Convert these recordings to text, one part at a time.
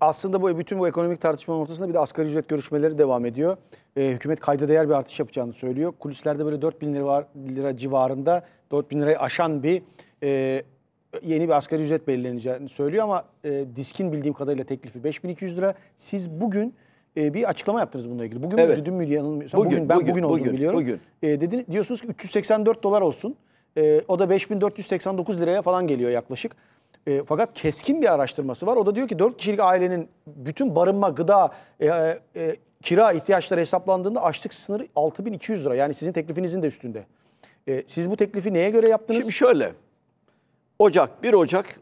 aslında bu bütün bu ekonomik tartışmanın ortasında bir de asgari ücret görüşmeleri devam ediyor. E, hükümet kayda değer bir artış yapacağını söylüyor. Kulislerde böyle 4 bin lira, lira civarında 4 bin lirayı aşan bir e, yeni bir asgari ücret belirleneceğini söylüyor ama e, diskin bildiğim kadarıyla teklifi 5200 lira. Siz bugün e, bir açıklama yaptınız bununla ilgili. Bugün evet. müydü, dün müydü yanılmıyorsam? Bugün, bugün, ben bugün, bugün olduğunu bugün, biliyorum. Bugün. E, dedin, diyorsunuz ki 384 dolar olsun. E, o da 5489 liraya falan geliyor yaklaşık. E, fakat keskin bir araştırması var. O da diyor ki 4 kişilik ailenin bütün barınma, gıda, e, e, kira ihtiyaçları hesaplandığında açlık sınırı 6200 lira. Yani sizin teklifinizin de üstünde. E, siz bu teklifi neye göre yaptınız? Şimdi şöyle. Ocak 1 Ocak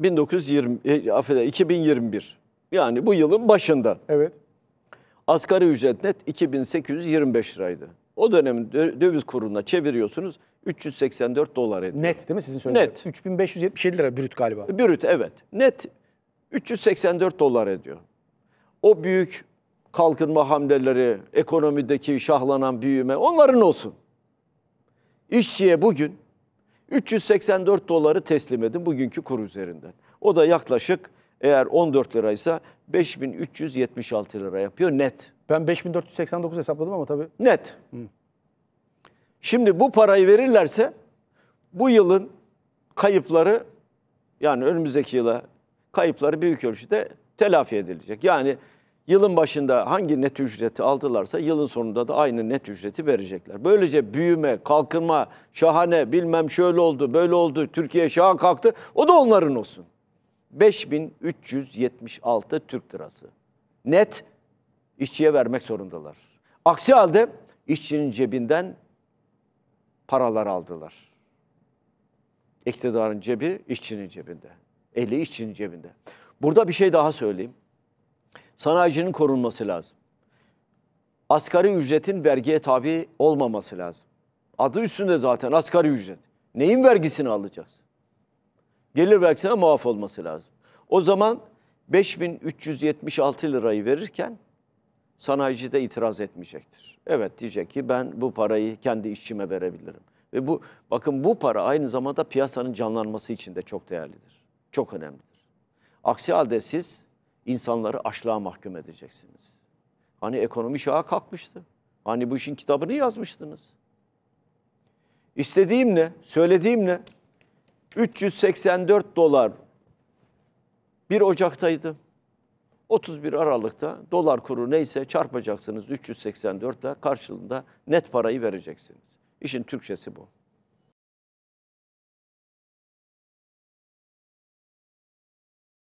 1920 e, affedersin 2021. Yani bu yılın başında. Evet. Asgari ücret net 2825 liraydı. O dönem döviz kuruna çeviriyorsunuz 384 dolar ediyor. Net değil mi sizin söylediğiniz? Net. 3577 lira brüt galiba. E, brüt evet. Net 384 dolar ediyor. O büyük kalkınma hamleleri, ekonomideki şahlanan büyüme onların olsun. İşçiye bugün 384 doları teslim edin bugünkü kur üzerinden. O da yaklaşık eğer 14 liraysa 5376 lira yapıyor net. Ben 5489 hesapladım ama tabii. Net. Hı. Şimdi bu parayı verirlerse bu yılın kayıpları yani önümüzdeki yıla kayıpları büyük ölçüde telafi edilecek. Yani yılın başında hangi net ücreti aldılarsa yılın sonunda da aynı net ücreti verecekler. Böylece büyüme, kalkınma, şahane, bilmem şöyle oldu, böyle oldu, Türkiye şaha kalktı. O da onların olsun. 5376 Türk lirası. Net işçiye vermek zorundalar. Aksi halde işçinin cebinden paralar aldılar. İktidarın cebi işçinin cebinde. Eli işçinin cebinde. Burada bir şey daha söyleyeyim. Sanayicinin korunması lazım. Asgari ücretin vergiye tabi olmaması lazım. Adı üstünde zaten asgari ücret. Neyin vergisini alacaksın? Gelir vergisine muaf olması lazım. O zaman 5376 lirayı verirken sanayici de itiraz etmeyecektir. Evet diyecek ki ben bu parayı kendi işçime verebilirim. Ve bu bakın bu para aynı zamanda piyasanın canlanması için de çok değerlidir. Çok önemlidir. Aksi halde siz insanları açlığa mahkum edeceksiniz. Hani ekonomi şaha kalkmıştı. Hani bu işin kitabını yazmıştınız. İstediğim ne? Söylediğim ne? 384 dolar 1 Ocak'taydı. 31 Aralık'ta dolar kuru neyse çarpacaksınız 384'te karşılığında net parayı vereceksiniz. İşin Türkçesi bu.